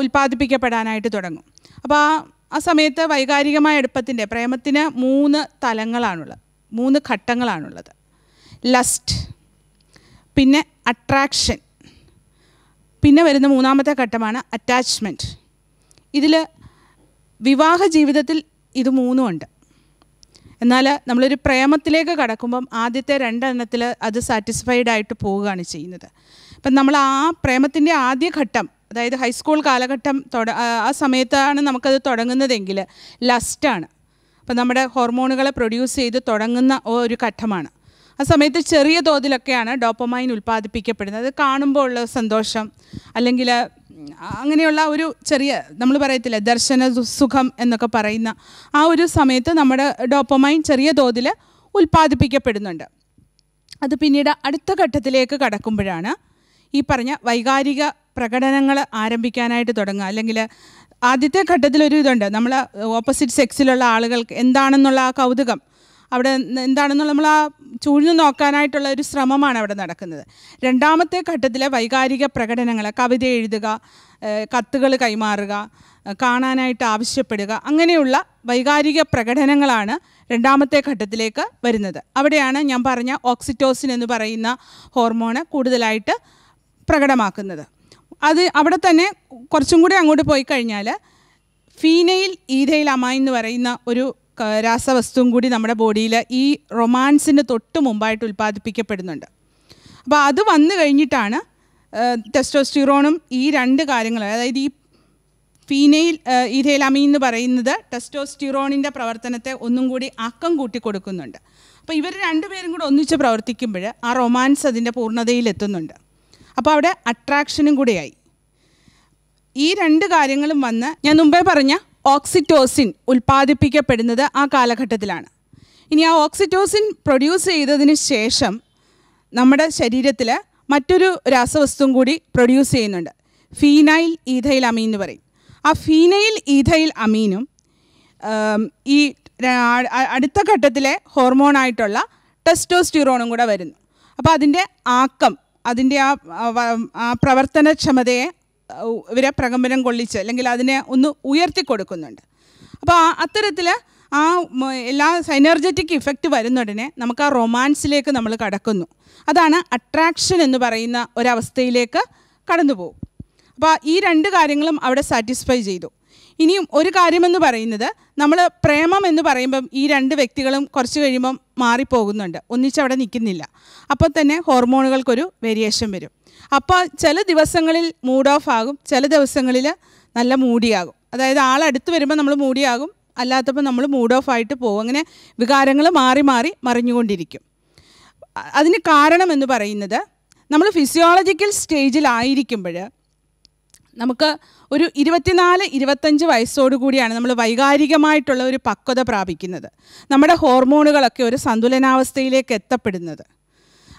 ഉൽപ്പാദിപ്പിക്കപ്പെടാനായിട്ട് തുടങ്ങും അപ്പോൾ ആ ആ സമയത്ത് വൈകാരികമായ എടുപ്പത്തിൻ്റെ പ്രേമത്തിന് മൂന്ന് തലങ്ങളാണുള്ളത് മൂന്ന് ഘട്ടങ്ങളാണുള്ളത് ലസ്റ്റ് പിന്നെ അട്രാക്ഷൻ പിന്നെ വരുന്ന മൂന്നാമത്തെ ഘട്ടമാണ് അറ്റാച്ച്മെൻറ്റ് ഇതിൽ വിവാഹ ജീവിതത്തിൽ ഇത് മൂന്നും ഉണ്ട് എന്നാൽ നമ്മളൊരു പ്രേമത്തിലേക്ക് കടക്കുമ്പം ആദ്യത്തെ രണ്ടെണ്ണത്തിൽ അത് സാറ്റിസ്ഫൈഡ് ആയിട്ട് പോവുകയാണ് ചെയ്യുന്നത് അപ്പം നമ്മൾ ആ പ്രേമത്തിൻ്റെ ആദ്യ ഘട്ടം അതായത് ഹൈസ്കൂൾ കാലഘട്ടം ആ സമയത്താണ് നമുക്കത് തുടങ്ങുന്നതെങ്കിൽ ലസ്റ്റാണ് അപ്പോൾ നമ്മുടെ ഹോർമോണുകളെ പ്രൊഡ്യൂസ് ചെയ്ത് തുടങ്ങുന്ന ഒരു ഘട്ടമാണ് ആ സമയത്ത് ചെറിയ തോതിലൊക്കെയാണ് ഡോപ്പമൈൻ ഉൽപ്പാദിപ്പിക്കപ്പെടുന്നത് അത് കാണുമ്പോൾ ഉള്ള സന്തോഷം അല്ലെങ്കിൽ അങ്ങനെയുള്ള ഒരു ചെറിയ നമ്മൾ പറയത്തില്ല ദർശന സുഖം എന്നൊക്കെ പറയുന്ന ആ ഒരു സമയത്ത് നമ്മുടെ ഡോപ്പമൈൻ ചെറിയ തോതിൽ ഉൽപ്പാദിപ്പിക്കപ്പെടുന്നുണ്ട് അത് പിന്നീട് അടുത്ത ഘട്ടത്തിലേക്ക് കടക്കുമ്പോഴാണ് ഈ പറഞ്ഞ വൈകാരിക പ്രകടനങ്ങൾ ആരംഭിക്കാനായിട്ട് തുടങ്ങുക അല്ലെങ്കിൽ ആദ്യത്തെ ഘട്ടത്തിൽ ഒരു ഇതുണ്ട് നമ്മൾ ഓപ്പോസിറ്റ് സെക്സിലുള്ള ആളുകൾക്ക് എന്താണെന്നുള്ള ആ കൗതുകം അവിടെ എന്താണെന്നുള്ള നമ്മൾ ആ ചൂഴ്ന്നു നോക്കാനായിട്ടുള്ള ഒരു ശ്രമമാണ് അവിടെ നടക്കുന്നത് രണ്ടാമത്തെ ഘട്ടത്തിലെ വൈകാരിക പ്രകടനങ്ങൾ കവിത എഴുതുക കത്തുകൾ കൈമാറുക കാണാനായിട്ട് ആവശ്യപ്പെടുക അങ്ങനെയുള്ള വൈകാരിക പ്രകടനങ്ങളാണ് രണ്ടാമത്തെ ഘട്ടത്തിലേക്ക് വരുന്നത് അവിടെയാണ് ഞാൻ പറഞ്ഞ ഓക്സിറ്റോസിൻ എന്ന് പറയുന്ന ഹോർമോണ് കൂടുതലായിട്ട് പ്രകടമാക്കുന്നത് അത് അവിടെ തന്നെ കുറച്ചും കൂടി അങ്ങോട്ട് പോയി കഴിഞ്ഞാൽ ഫീനയിൽ ഈഥയിൽ അമായി എന്ന് പറയുന്ന ഒരു രാസവസ്തുവും കൂടി നമ്മുടെ ബോഡിയിൽ ഈ റൊമാൻസിൻ്റെ തൊട്ട് മുമ്പായിട്ട് ഉൽപ്പാദിപ്പിക്കപ്പെടുന്നുണ്ട് അപ്പോൾ അത് വന്നു കഴിഞ്ഞിട്ടാണ് ടെസ്റ്റോസ്റ്റിറോണും ഈ രണ്ട് കാര്യങ്ങൾ അതായത് ഈ ഫീനയിൽ അമി എന്ന് പറയുന്നത് ടെസ്റ്റോസ്റ്റിറോണിൻ്റെ പ്രവർത്തനത്തെ ഒന്നും കൂടി അക്കം കൂട്ടി കൊടുക്കുന്നുണ്ട് അപ്പോൾ ഇവർ രണ്ടുപേരും കൂടി ഒന്നിച്ച് പ്രവർത്തിക്കുമ്പോൾ ആ റൊമാൻസ് അതിൻ്റെ പൂർണ്ണതയിലെത്തുന്നുണ്ട് അപ്പോൾ അവിടെ അട്രാക്ഷനും കൂടെയായി ഈ രണ്ട് കാര്യങ്ങളും വന്ന് ഞാൻ മുമ്പേ പറഞ്ഞ ഓക്സിറ്റോസിൻ ഉൽപ്പാദിപ്പിക്കപ്പെടുന്നത് ആ കാലഘട്ടത്തിലാണ് ഇനി ആ ഓക്സിറ്റോസിൻ പ്രൊഡ്യൂസ് ചെയ്തതിന് ശേഷം നമ്മുടെ ശരീരത്തിൽ മറ്റൊരു രാസവസ്തുവും കൂടി പ്രൊഡ്യൂസ് ചെയ്യുന്നുണ്ട് ഫീനൈൽ ഈഥൈൽ അമീൻ എന്ന് പറയും ആ ഫീനൈൽ ഈഥൈൽ അമീനും ഈ അടുത്ത ഘട്ടത്തിലെ ഹോർമോണായിട്ടുള്ള ടെസ്റ്റോസ്റ്റിറോണും കൂടെ വരുന്നു അപ്പോൾ അതിൻ്റെ ആക്കം അതിൻ്റെ ആ പ്രവർത്തനക്ഷമതയെ ഇവരെ പ്രകമ്പനം കൊള്ളിച്ച് അല്ലെങ്കിൽ അതിനെ ഒന്ന് ഉയർത്തി കൊടുക്കുന്നുണ്ട് അപ്പോൾ അത്തരത്തിൽ ആ എല്ലാ സൈനർജറ്റിക് ഇഫക്റ്റ് വരുന്നുടനെ നമുക്ക് ആ റൊമാൻസിലേക്ക് നമ്മൾ കടക്കുന്നു അതാണ് അട്രാക്ഷൻ എന്ന് പറയുന്ന ഒരവസ്ഥയിലേക്ക് കടന്നു പോകും അപ്പോൾ ഈ രണ്ട് കാര്യങ്ങളും അവിടെ സാറ്റിസ്ഫൈ ചെയ്തു ഇനിയും ഒരു കാര്യമെന്ന് പറയുന്നത് നമ്മൾ പ്രേമം എന്ന് പറയുമ്പം ഈ രണ്ട് വ്യക്തികളും കുറച്ച് കഴിയുമ്പം മാറിപ്പോകുന്നുണ്ട് ഒന്നിച്ചവിടെ നിൽക്കുന്നില്ല അപ്പോൾ തന്നെ ഹോർമോണുകൾക്കൊരു വേരിയേഷൻ വരും അപ്പോൾ ചില ദിവസങ്ങളിൽ മൂഡ് ഓഫ് ആകും ചില ദിവസങ്ങളിൽ നല്ല മൂടിയാകും അതായത് ആളടുത്ത് വരുമ്പോൾ നമ്മൾ മൂടിയാകും അല്ലാത്തപ്പോൾ നമ്മൾ മൂഡ് ഓഫ് ആയിട്ട് പോകും അങ്ങനെ വികാരങ്ങൾ മാറി മാറി മറിഞ്ഞുകൊണ്ടിരിക്കും അതിന് കാരണം എന്ന് പറയുന്നത് നമ്മൾ ഫിസിയോളജിക്കൽ സ്റ്റേജിലായിരിക്കുമ്പോൾ നമുക്ക് ഒരു ഇരുപത്തിനാല് ഇരുപത്തഞ്ച് വയസ്സോടു കൂടിയാണ് നമ്മൾ വൈകാരികമായിട്ടുള്ള ഒരു പക്വത പ്രാപിക്കുന്നത് നമ്മുടെ ഹോർമോണുകളൊക്കെ ഒരു സന്തുലനാവസ്ഥയിലേക്ക് എത്തപ്പെടുന്നത്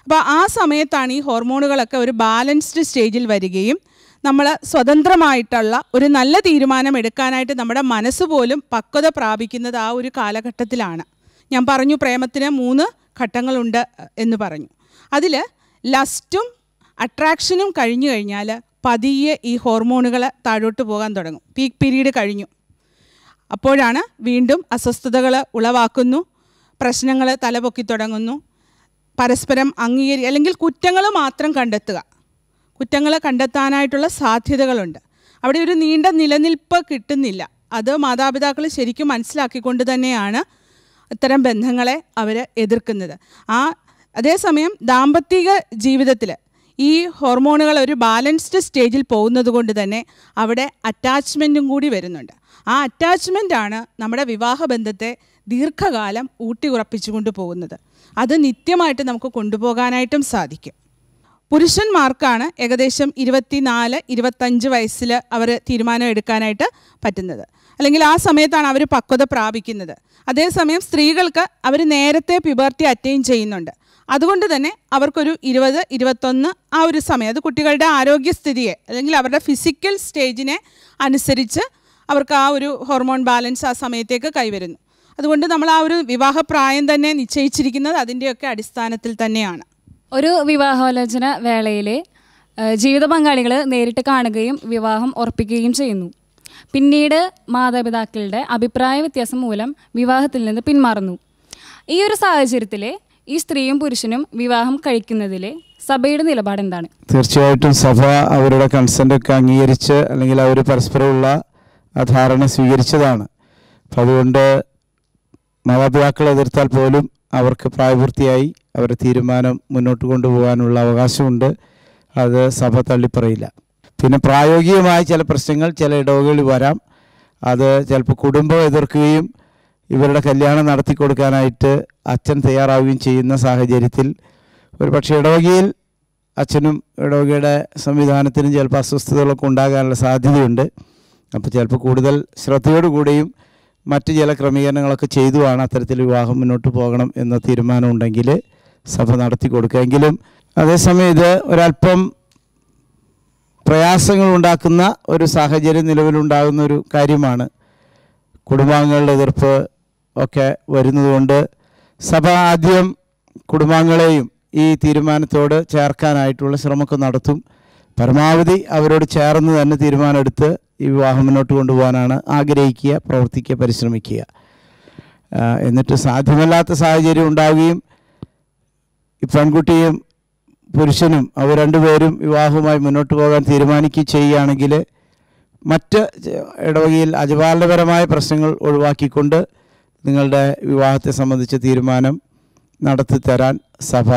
അപ്പോൾ ആ സമയത്താണ് ഈ ഹോർമോണുകളൊക്കെ ഒരു ബാലൻസ്ഡ് സ്റ്റേജിൽ വരികയും നമ്മൾ സ്വതന്ത്രമായിട്ടുള്ള ഒരു നല്ല തീരുമാനം എടുക്കാനായിട്ട് നമ്മുടെ മനസ്സ് പോലും പക്വത പ്രാപിക്കുന്നത് ആ ഒരു കാലഘട്ടത്തിലാണ് ഞാൻ പറഞ്ഞു പ്രേമത്തിന് മൂന്ന് ഘട്ടങ്ങളുണ്ട് എന്ന് പറഞ്ഞു അതിൽ ലസ്റ്റും അട്രാക്ഷനും കഴിഞ്ഞു കഴിഞ്ഞാൽ പതിയെ ഈ ഹോർമോണുകൾ താഴോട്ട് പോകാൻ തുടങ്ങും പീക്ക് പീരീഡ് കഴിഞ്ഞു അപ്പോഴാണ് വീണ്ടും അസ്വസ്ഥതകൾ ഉളവാക്കുന്നു പ്രശ്നങ്ങൾ തലപൊക്കി തുടങ്ങുന്നു പരസ്പരം അംഗീകരി അല്ലെങ്കിൽ കുറ്റങ്ങൾ മാത്രം കണ്ടെത്തുക കുറ്റങ്ങൾ കണ്ടെത്താനായിട്ടുള്ള സാധ്യതകളുണ്ട് അവിടെ ഒരു നീണ്ട നിലനിൽപ്പ് കിട്ടുന്നില്ല അത് മാതാപിതാക്കൾ ശരിക്കും മനസ്സിലാക്കിക്കൊണ്ട് തന്നെയാണ് ഇത്തരം ബന്ധങ്ങളെ അവർ എതിർക്കുന്നത് ആ അതേസമയം ദാമ്പത്തിക ജീവിതത്തിൽ ഈ ഹോർമോണുകൾ ഒരു ബാലൻസ്ഡ് സ്റ്റേജിൽ പോകുന്നത് കൊണ്ട് തന്നെ അവിടെ അറ്റാച്ച്മെൻറ്റും കൂടി വരുന്നുണ്ട് ആ അറ്റാച്ച്മെൻ്റാണ് നമ്മുടെ വിവാഹബന്ധത്തെ ദീർഘകാലം ഊട്ടി ഉറപ്പിച്ചു പോകുന്നത് അത് നിത്യമായിട്ട് നമുക്ക് കൊണ്ടുപോകാനായിട്ടും സാധിക്കും പുരുഷന്മാർക്കാണ് ഏകദേശം ഇരുപത്തിനാല് ഇരുപത്തഞ്ച് വയസ്സിൽ അവർ തീരുമാനം എടുക്കാനായിട്ട് പറ്റുന്നത് അല്ലെങ്കിൽ ആ സമയത്താണ് അവർ പക്വത പ്രാപിക്കുന്നത് അതേസമയം സ്ത്രീകൾക്ക് അവർ നേരത്തെ പിബർട്ടി അറ്റൈൻ ചെയ്യുന്നുണ്ട് അതുകൊണ്ട് തന്നെ അവർക്കൊരു ഇരുപത് ഇരുപത്തൊന്ന് ആ ഒരു സമയം അത് കുട്ടികളുടെ ആരോഗ്യസ്ഥിതിയെ അല്ലെങ്കിൽ അവരുടെ ഫിസിക്കൽ സ്റ്റേജിനെ അനുസരിച്ച് അവർക്ക് ആ ഒരു ഹോർമോൺ ബാലൻസ് ആ സമയത്തേക്ക് കൈവരുന്നു അതുകൊണ്ട് നമ്മൾ ആ ഒരു വിവാഹപ്രായം തന്നെ നിശ്ചയിച്ചിരിക്കുന്നത് അതിൻ്റെയൊക്കെ അടിസ്ഥാനത്തിൽ തന്നെയാണ് ഒരു വിവാഹാലോചന വേളയിൽ ജീവിത പങ്കാളികൾ നേരിട്ട് കാണുകയും വിവാഹം ഉറപ്പിക്കുകയും ചെയ്യുന്നു പിന്നീട് മാതാപിതാക്കളുടെ അഭിപ്രായ വ്യത്യാസം മൂലം വിവാഹത്തിൽ നിന്ന് പിന്മാറുന്നു ഈ ഒരു സാഹചര്യത്തിൽ ഈ സ്ത്രീയും പുരുഷനും വിവാഹം കഴിക്കുന്നതിൽ സഭയുടെ നിലപാട് എന്താണ് തീർച്ചയായിട്ടും സഭ അവരുടെ കൺസെൻ്റ് ഒക്കെ അംഗീകരിച്ച് അല്ലെങ്കിൽ അവർ പരസ്പരമുള്ള ധാരണ സ്വീകരിച്ചതാണ് അപ്പം അതുകൊണ്ട് മാതാപിതാക്കളെ എതിർത്താൽ പോലും അവർക്ക് പ്രായപൂർത്തിയായി അവരുടെ തീരുമാനം മുന്നോട്ട് കൊണ്ടുപോകാനുള്ള അവകാശമുണ്ട് അത് സഭ തള്ളിപ്പറയില്ല പിന്നെ പ്രായോഗികമായ ചില പ്രശ്നങ്ങൾ ചില ഇടവുകളിൽ വരാം അത് ചിലപ്പോൾ കുടുംബം എതിർക്കുകയും ഇവരുടെ കല്യാണം നടത്തി കൊടുക്കാനായിട്ട് അച്ഛൻ തയ്യാറാവുകയും ചെയ്യുന്ന സാഹചര്യത്തിൽ ഒരു പക്ഷേ ഇടവകയിൽ അച്ഛനും ഇടവകയുടെ സംവിധാനത്തിനും ചിലപ്പോൾ അസ്വസ്ഥതകളൊക്കെ ഉണ്ടാകാനുള്ള സാധ്യതയുണ്ട് അപ്പോൾ ചിലപ്പോൾ കൂടുതൽ ശ്രദ്ധയോടുകൂടിയും മറ്റ് ചില ക്രമീകരണങ്ങളൊക്കെ ചെയ്തുവാണ് അത്തരത്തിൽ വിവാഹം മുന്നോട്ട് പോകണം എന്ന തീരുമാനമുണ്ടെങ്കിൽ സഭ നടത്തി കൊടുക്കുമെങ്കിലും അതേസമയം ഇത് ഒരല്പം പ്രയാസങ്ങൾ ഉണ്ടാക്കുന്ന ഒരു സാഹചര്യം നിലവിലുണ്ടാകുന്ന ഒരു കാര്യമാണ് കുടുംബാംഗങ്ങളുടെ എതിർപ്പ് ഒക്കെ വരുന്നതുകൊണ്ട് സഭ ആദ്യം കുടുംബാംഗങ്ങളെയും ഈ തീരുമാനത്തോട് ചേർക്കാനായിട്ടുള്ള ശ്രമമൊക്കെ നടത്തും പരമാവധി അവരോട് ചേർന്ന് തന്നെ തീരുമാനമെടുത്ത് ഈ വിവാഹം മുന്നോട്ട് കൊണ്ടുപോകാനാണ് ആഗ്രഹിക്കുക പ്രവർത്തിക്കുക പരിശ്രമിക്കുക എന്നിട്ട് സാധ്യമല്ലാത്ത സാഹചര്യം ഉണ്ടാവുകയും ഈ പെൺകുട്ടിയും പുരുഷനും അവർ രണ്ടുപേരും വിവാഹവുമായി മുന്നോട്ട് പോകാൻ തീരുമാനിക്കുകയും ചെയ്യുകയാണെങ്കിൽ മറ്റ് ഇടവകയിൽ അജപാലനപരമായ പ്രശ്നങ്ങൾ ഒഴിവാക്കിക്കൊണ്ട് നിങ്ങളുടെ വിവാഹത്തെ സംബന്ധിച്ച തീരുമാനം നടത്തിത്തരാൻ സഭ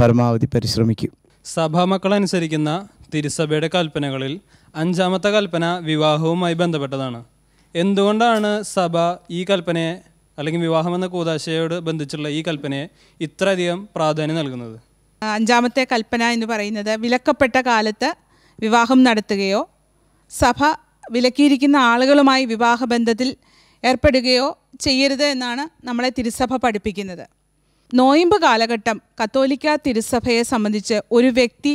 പരമാവധി പരിശ്രമിക്കും സഭാ അനുസരിക്കുന്ന തിരുസഭയുടെ കൽപ്പനകളിൽ അഞ്ചാമത്തെ കൽപ്പന വിവാഹവുമായി ബന്ധപ്പെട്ടതാണ് എന്തുകൊണ്ടാണ് സഭ ഈ കൽപ്പനയെ അല്ലെങ്കിൽ വിവാഹം എന്ന കൂതാശയോട് ബന്ധിച്ചുള്ള ഈ കൽപ്പനയെ ഇത്രയധികം പ്രാധാന്യം നൽകുന്നത് അഞ്ചാമത്തെ കൽപ്പന എന്ന് പറയുന്നത് വിലക്കപ്പെട്ട കാലത്ത് വിവാഹം നടത്തുകയോ സഭ വിലക്കിയിരിക്കുന്ന ആളുകളുമായി വിവാഹബന്ധത്തിൽ ഏർപ്പെടുകയോ ചെയ്യരുത് എന്നാണ് നമ്മളെ തിരുസഭ പഠിപ്പിക്കുന്നത് നോയിമ്പ് കാലഘട്ടം കത്തോലിക്ക തിരുസഭയെ സംബന്ധിച്ച് ഒരു വ്യക്തി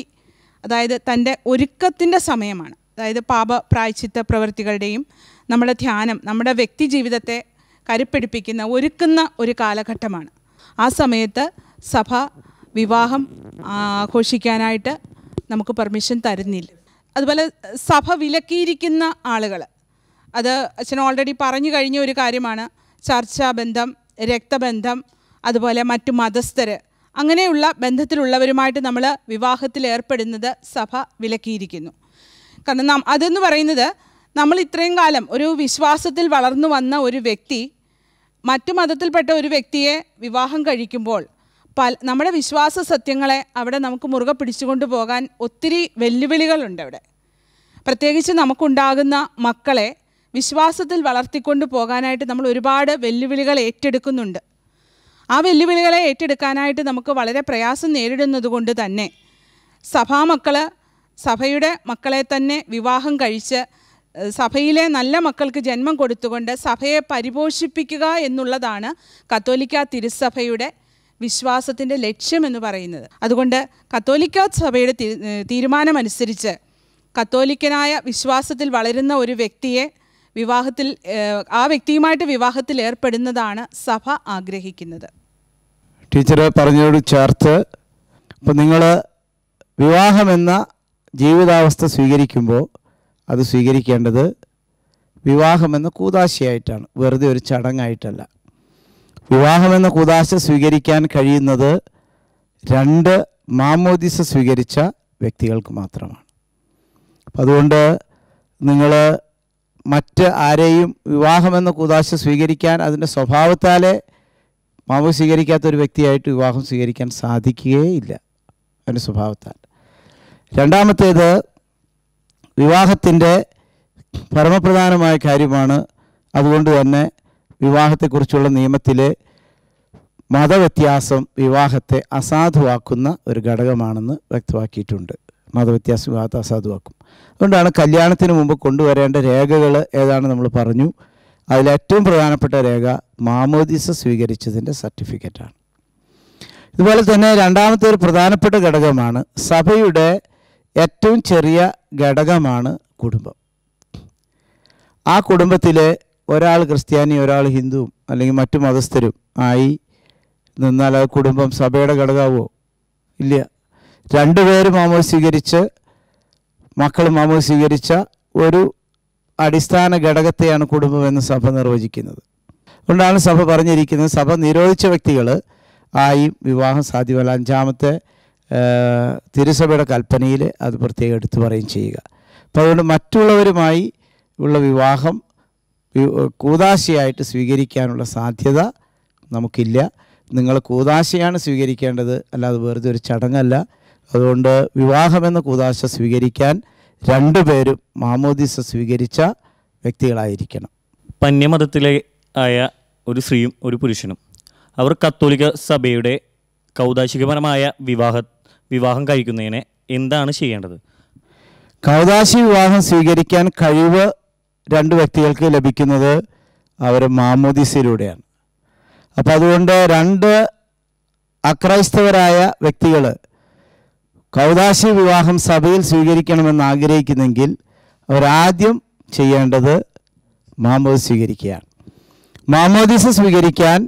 അതായത് തൻ്റെ ഒരുക്കത്തിൻ്റെ സമയമാണ് അതായത് പാപ പ്രായച്ചിത്ത പ്രവൃത്തികളുടെയും നമ്മുടെ ധ്യാനം നമ്മുടെ വ്യക്തി ജീവിതത്തെ കരുപ്പിടിപ്പിക്കുന്ന ഒരുക്കുന്ന ഒരു കാലഘട്ടമാണ് ആ സമയത്ത് സഭ വിവാഹം ആഘോഷിക്കാനായിട്ട് നമുക്ക് പെർമിഷൻ തരുന്നില്ല അതുപോലെ സഭ വിലക്കിയിരിക്കുന്ന ആളുകൾ അത് അച്ഛൻ ഓൾറെഡി പറഞ്ഞു കഴിഞ്ഞ ഒരു കാര്യമാണ് ചർച്ചാബന്ധം രക്തബന്ധം അതുപോലെ മറ്റു മതസ്ഥർ അങ്ങനെയുള്ള ബന്ധത്തിലുള്ളവരുമായിട്ട് നമ്മൾ വിവാഹത്തിൽ ഏർപ്പെടുന്നത് സഭ വിലക്കിയിരിക്കുന്നു കാരണം നാം അതെന്ന് പറയുന്നത് നമ്മൾ ഇത്രയും കാലം ഒരു വിശ്വാസത്തിൽ വളർന്നു വന്ന ഒരു വ്യക്തി മറ്റു മതത്തിൽപ്പെട്ട ഒരു വ്യക്തിയെ വിവാഹം കഴിക്കുമ്പോൾ പല നമ്മുടെ വിശ്വാസ സത്യങ്ങളെ അവിടെ നമുക്ക് മുറുകെ പിടിച്ചുകൊണ്ട് പോകാൻ ഒത്തിരി വെല്ലുവിളികളുണ്ട് അവിടെ പ്രത്യേകിച്ച് നമുക്കുണ്ടാകുന്ന മക്കളെ വിശ്വാസത്തിൽ വളർത്തിക്കൊണ്ട് പോകാനായിട്ട് നമ്മൾ ഒരുപാട് വെല്ലുവിളികൾ ഏറ്റെടുക്കുന്നുണ്ട് ആ വെല്ലുവിളികളെ ഏറ്റെടുക്കാനായിട്ട് നമുക്ക് വളരെ പ്രയാസം നേരിടുന്നത് കൊണ്ട് തന്നെ സഭാമക്കൾ സഭയുടെ മക്കളെ തന്നെ വിവാഹം കഴിച്ച് സഭയിലെ നല്ല മക്കൾക്ക് ജന്മം കൊടുത്തുകൊണ്ട് സഭയെ പരിപോഷിപ്പിക്കുക എന്നുള്ളതാണ് കത്തോലിക്ക തിരുസഭയുടെ വിശ്വാസത്തിൻ്റെ ലക്ഷ്യമെന്ന് പറയുന്നത് അതുകൊണ്ട് കത്തോലിക്ക സഭയുടെ തീരുമാനമനുസരിച്ച് കത്തോലിക്കനായ വിശ്വാസത്തിൽ വളരുന്ന ഒരു വ്യക്തിയെ വിവാഹത്തിൽ ആ വ്യക്തിയുമായിട്ട് വിവാഹത്തിൽ ഏർപ്പെടുന്നതാണ് സഭ ആഗ്രഹിക്കുന്നത് ടീച്ചർ പറഞ്ഞോട് ചേർത്ത് ഇപ്പം നിങ്ങൾ വിവാഹമെന്ന ജീവിതാവസ്ഥ സ്വീകരിക്കുമ്പോൾ അത് സ്വീകരിക്കേണ്ടത് വിവാഹമെന്ന കൂതാശയായിട്ടാണ് വെറുതെ ഒരു ചടങ്ങായിട്ടല്ല വിവാഹമെന്ന കൂതാശ സ്വീകരിക്കാൻ കഴിയുന്നത് രണ്ട് മാമോദിസ സ്വീകരിച്ച വ്യക്തികൾക്ക് മാത്രമാണ് അപ്പം അതുകൊണ്ട് നിങ്ങൾ മറ്റ് ആരെയും വിവാഹമെന്ന കുതാശ സ്വീകരിക്കാൻ അതിൻ്റെ സ്വഭാവത്താലെ മാമു സ്വീകരിക്കാത്ത ഒരു വ്യക്തിയായിട്ട് വിവാഹം സ്വീകരിക്കാൻ സാധിക്കുകയില്ല അതിൻ്റെ സ്വഭാവത്താൽ രണ്ടാമത്തേത് വിവാഹത്തിൻ്റെ പരമപ്രധാനമായ കാര്യമാണ് അതുകൊണ്ട് തന്നെ വിവാഹത്തെക്കുറിച്ചുള്ള നിയമത്തിലെ മതവ്യത്യാസം വിവാഹത്തെ അസാധുവാക്കുന്ന ഒരു ഘടകമാണെന്ന് വ്യക്തമാക്കിയിട്ടുണ്ട് മതവ്യത്യാസമില്ലാത്ത അസാധുവാക്കും അതുകൊണ്ടാണ് കല്യാണത്തിന് മുമ്പ് കൊണ്ടുവരേണ്ട രേഖകൾ ഏതാണ് നമ്മൾ പറഞ്ഞു അതിലേറ്റവും പ്രധാനപ്പെട്ട രേഖ മാമോദിസ സ്വീകരിച്ചതിൻ്റെ സർട്ടിഫിക്കറ്റാണ് ഇതുപോലെ തന്നെ രണ്ടാമത്തെ ഒരു പ്രധാനപ്പെട്ട ഘടകമാണ് സഭയുടെ ഏറ്റവും ചെറിയ ഘടകമാണ് കുടുംബം ആ കുടുംബത്തിലെ ഒരാൾ ക്രിസ്ത്യാനി ഒരാൾ ഹിന്ദുവും അല്ലെങ്കിൽ മറ്റു മതസ്ഥരും ആയി നിന്നാൽ ആ കുടുംബം സഭയുടെ ഘടകമാവോ ഇല്ല രണ്ടുപേരും മാമോ സ്വീകരിച്ച് മക്കൾ മാമോ സ്വീകരിച്ച ഒരു അടിസ്ഥാന ഘടകത്തെയാണ് കുടുംബമെന്ന് സഭ നിർവചിക്കുന്നത് അതുകൊണ്ടാണ് സഭ പറഞ്ഞിരിക്കുന്നത് സഭ നിരോധിച്ച വ്യക്തികൾ ആയി വിവാഹം സാധ്യമല്ല അഞ്ചാമത്തെ തിരുസഭയുടെ കൽപ്പനയിൽ അത് പ്രത്യേകം എടുത്തു പറയുകയും ചെയ്യുക അപ്പോൾ അതുകൊണ്ട് മറ്റുള്ളവരുമായി ഉള്ള വിവാഹം കൂതാശയായിട്ട് സ്വീകരിക്കാനുള്ള സാധ്യത നമുക്കില്ല നിങ്ങൾ കൂതാശയാണ് സ്വീകരിക്കേണ്ടത് അല്ലാതെ വെറുതെ ഒരു ചടങ്ങല്ല അതുകൊണ്ട് വിവാഹമെന്ന കൂതാശ സ്വീകരിക്കാൻ രണ്ടുപേരും മാമോദിസ സ്വീകരിച്ച വ്യക്തികളായിരിക്കണം പന്യമതത്തിലെ ആയ ഒരു സ്ത്രീയും ഒരു പുരുഷനും അവർ കത്തോലിക സഭയുടെ കൗതാശികപരമായ വിവാഹ വിവാഹം കഴിക്കുന്നതിന് എന്താണ് ചെയ്യേണ്ടത് കൗതാശി വിവാഹം സ്വീകരിക്കാൻ കഴിവ് രണ്ട് വ്യക്തികൾക്ക് ലഭിക്കുന്നത് അവർ മാമോദിസയിലൂടെയാണ് അപ്പോൾ അതുകൊണ്ട് രണ്ട് അക്രൈസ്തവരായ വ്യക്തികൾ കൗതാശി വിവാഹം സഭയിൽ സ്വീകരിക്കണമെന്ന് ആഗ്രഹിക്കുന്നെങ്കിൽ അവരാദ്യം ചെയ്യേണ്ടത് മാമോദി സ്വീകരിക്കുകയാണ് മാമോദിസ സ്വീകരിക്കാൻ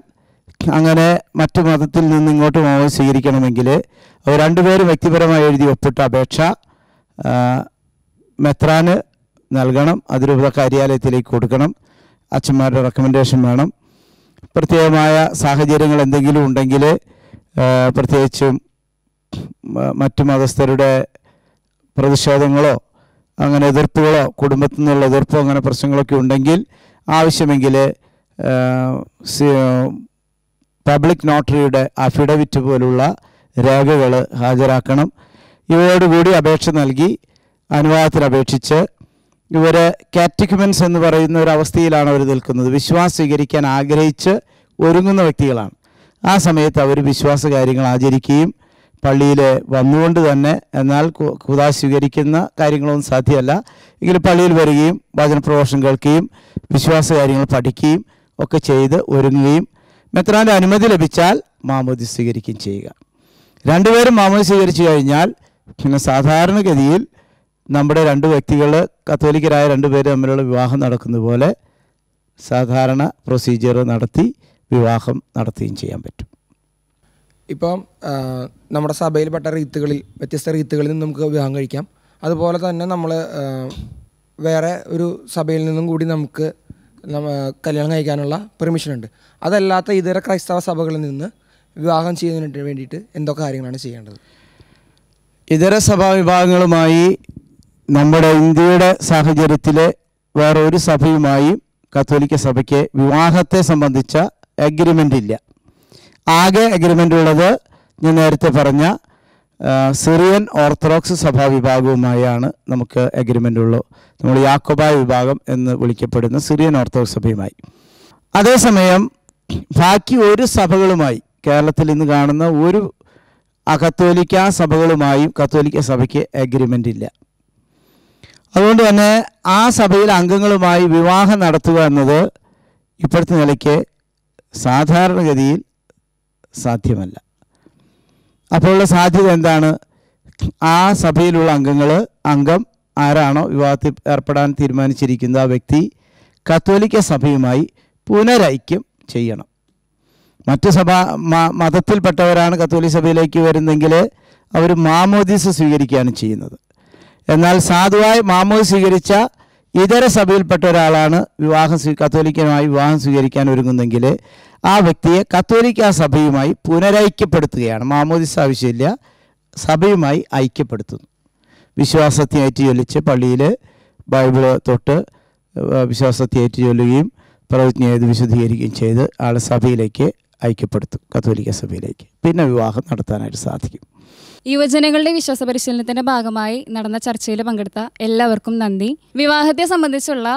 അങ്ങനെ മറ്റു മതത്തിൽ നിന്ന് ഇങ്ങോട്ട് മാമോദി സ്വീകരിക്കണമെങ്കിൽ അവർ രണ്ടുപേരും വ്യക്തിപരമായി എഴുതി ഒപ്പിട്ട അപേക്ഷ മെത്രാന് നൽകണം അതിരൂപത കാര്യാലയത്തിലേക്ക് കൊടുക്കണം അച്ഛന്മാരുടെ റെക്കമെൻഡേഷൻ വേണം പ്രത്യേകമായ സാഹചര്യങ്ങൾ എന്തെങ്കിലും ഉണ്ടെങ്കിൽ പ്രത്യേകിച്ചും മറ്റു മതസ്ഥരുടെ പ്രതിഷേധങ്ങളോ അങ്ങനെ എതിർപ്പുകളോ കുടുംബത്തിൽ നിന്നുള്ള എതിർപ്പോ അങ്ങനെ പ്രശ്നങ്ങളൊക്കെ ഉണ്ടെങ്കിൽ ആവശ്യമെങ്കിൽ പബ്ലിക് നോട്ടറിയുടെ അഫിഡവിറ്റ് പോലുള്ള രേഖകൾ ഹാജരാക്കണം ഇവയോടുകൂടി അപേക്ഷ നൽകി അനുവാദത്തിന് അപേക്ഷിച്ച് ഇവർ കാറ്റിക്യുമെൻസ് എന്ന് പറയുന്ന ഒരു അവസ്ഥയിലാണ് അവർ നിൽക്കുന്നത് വിശ്വാസം സ്വീകരിക്കാൻ ആഗ്രഹിച്ച് ഒരുങ്ങുന്ന വ്യക്തികളാണ് ആ സമയത്ത് അവർ വിശ്വാസ കാര്യങ്ങൾ ആചരിക്കുകയും പള്ളിയിൽ വന്നുകൊണ്ട് തന്നെ എന്നാൽ കുതാ സ്വീകരിക്കുന്ന കാര്യങ്ങളൊന്നും സാധ്യമല്ല എങ്കിലും പള്ളിയിൽ വരികയും വചനപ്രഘോഷം കേൾക്കുകയും വിശ്വാസ കാര്യങ്ങൾ പഠിക്കുകയും ഒക്കെ ചെയ്ത് ഒരുങ്ങുകയും മെത്രാൻ്റെ അനുമതി ലഭിച്ചാൽ മാമോദി സ്വീകരിക്കുകയും ചെയ്യുക രണ്ടുപേരും മാമോദി സ്വീകരിച്ചു കഴിഞ്ഞാൽ പിന്നെ സാധാരണഗതിയിൽ നമ്മുടെ രണ്ട് വ്യക്തികൾ കത്തോലിക്കരായ രണ്ട് പേര് തമ്മിലുള്ള വിവാഹം നടക്കുന്ന പോലെ സാധാരണ പ്രൊസീജിയർ നടത്തി വിവാഹം നടത്തുകയും ചെയ്യാൻ പറ്റും ഇപ്പം നമ്മുടെ സഭയിൽപ്പെട്ട റീത്തുകളിൽ വ്യത്യസ്ത റീത്തുകളിൽ നിന്ന് നമുക്ക് വിവാഹം കഴിക്കാം അതുപോലെ തന്നെ നമ്മൾ വേറെ ഒരു സഭയിൽ നിന്നും കൂടി നമുക്ക് കല്യാണം കഴിക്കാനുള്ള പെർമിഷൻ ഉണ്ട് അതല്ലാത്ത ഇതര ക്രൈസ്തവ സഭകളിൽ നിന്ന് വിവാഹം ചെയ്യുന്നതിന് വേണ്ടിയിട്ട് എന്തൊക്കെ കാര്യങ്ങളാണ് ചെയ്യേണ്ടത് ഇതര സഭാ വിഭാഗങ്ങളുമായി നമ്മുടെ ഇന്ത്യയുടെ സാഹചര്യത്തിലെ വേറെ ഒരു കത്തോലിക്ക സഭയ്ക്ക് വിവാഹത്തെ സംബന്ധിച്ച അഗ്രിമെൻ്റ് ഇല്ല ആകെ അഗ്രിമെൻ്റ് ഉള്ളത് ഞാൻ നേരത്തെ പറഞ്ഞ സിറിയൻ ഓർത്തഡോക്സ് സഭാ വിഭാഗവുമായാണ് നമുക്ക് അഗ്രിമെൻ്റ് ഉള്ളൂ നമ്മൾ യാക്കോബായ വിഭാഗം എന്ന് വിളിക്കപ്പെടുന്ന സിറിയൻ ഓർത്തഡോക്സ് സഭയുമായി അതേസമയം ബാക്കി ഒരു സഭകളുമായി കേരളത്തിൽ ഇന്ന് കാണുന്ന ഒരു കത്തോലിക്ക സഭകളുമായും കത്തോലിക്ക സഭയ്ക്ക് അഗ്രിമെൻ്റ് ഇല്ല അതുകൊണ്ട് തന്നെ ആ സഭയിൽ അംഗങ്ങളുമായി വിവാഹം നടത്തുക എന്നത് ഇപ്പോഴത്തെ നിലയ്ക്ക് സാധാരണഗതിയിൽ സാധ്യമല്ല അപ്പോഴുള്ള സാധ്യത എന്താണ് ആ സഭയിലുള്ള അംഗങ്ങൾ അംഗം ആരാണോ വിവാഹത്തിൽ ഏർപ്പെടാൻ തീരുമാനിച്ചിരിക്കുന്ന ആ വ്യക്തി കത്തോലിക്ക സഭയുമായി പുനരൈക്യം ചെയ്യണം മറ്റു സഭ മതത്തിൽപ്പെട്ടവരാണ് കത്തോലിക്ക സഭയിലേക്ക് വരുന്നെങ്കിൽ അവർ മാമോദീസ് സ്വീകരിക്കുകയാണ് ചെയ്യുന്നത് എന്നാൽ സാധുവായി മാമോദി സ്വീകരിച്ച ഇതര സഭയിൽപ്പെട്ട ഒരാളാണ് വിവാഹം സ്വീ കത്തോലിക്കനുമായി വിവാഹം സ്വീകരിക്കാൻ ഒരുങ്ങുന്നെങ്കിൽ ആ വ്യക്തിയെ കത്തോലിക്ക സഭയുമായി പുനരൈക്യപ്പെടുത്തുകയാണ് മാമോദിസ ആവശ്യമില്ല സഭയുമായി ഐക്യപ്പെടുത്തുന്നു വിശ്വാസത്തെയേറ്റ് ചൊല്ലിച്ച് പള്ളിയിൽ ബൈബിൾ തൊട്ട് വിശ്വാസത്തെയേറ്റ് ചൊല്ലുകയും പ്രവജ്ഞയത് വിശദീകരിക്കുകയും ചെയ്ത് ആളെ സഭയിലേക്ക് ഐക്യപ്പെടുത്തും കത്തോലിക്ക സഭയിലേക്ക് പിന്നെ വിവാഹം നടത്താനായിട്ട് സാധിക്കും യുവജനങ്ങളുടെ വിശ്വാസ പരിശീലനത്തിന്റെ ഭാഗമായി നടന്ന ചർച്ചയിൽ പങ്കെടുത്ത എല്ലാവർക്കും നന്ദി വിവാഹത്തെ സംബന്ധിച്ചുള്ള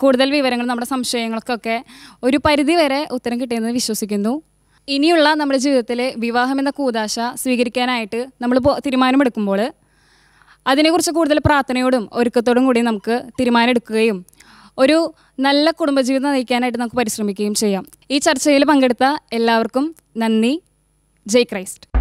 കൂടുതൽ വിവരങ്ങൾ നമ്മുടെ സംശയങ്ങൾക്കൊക്കെ ഒരു പരിധി വരെ ഉത്തരം കിട്ടിയെന്ന് വിശ്വസിക്കുന്നു ഇനിയുള്ള നമ്മുടെ ജീവിതത്തിലെ വിവാഹം എന്ന കൂതാശ സ്വീകരിക്കാനായിട്ട് നമ്മൾ തീരുമാനമെടുക്കുമ്പോൾ അതിനെക്കുറിച്ച് കൂടുതൽ പ്രാർത്ഥനയോടും ഒരുക്കത്തോടും കൂടി നമുക്ക് തീരുമാനമെടുക്കുകയും ഒരു നല്ല കുടുംബജീവിതം നയിക്കാനായിട്ട് നമുക്ക് പരിശ്രമിക്കുകയും ചെയ്യാം ഈ ചർച്ചയിൽ പങ്കെടുത്ത എല്ലാവർക്കും നന്ദി ജയ് ക്രൈസ്റ്റ്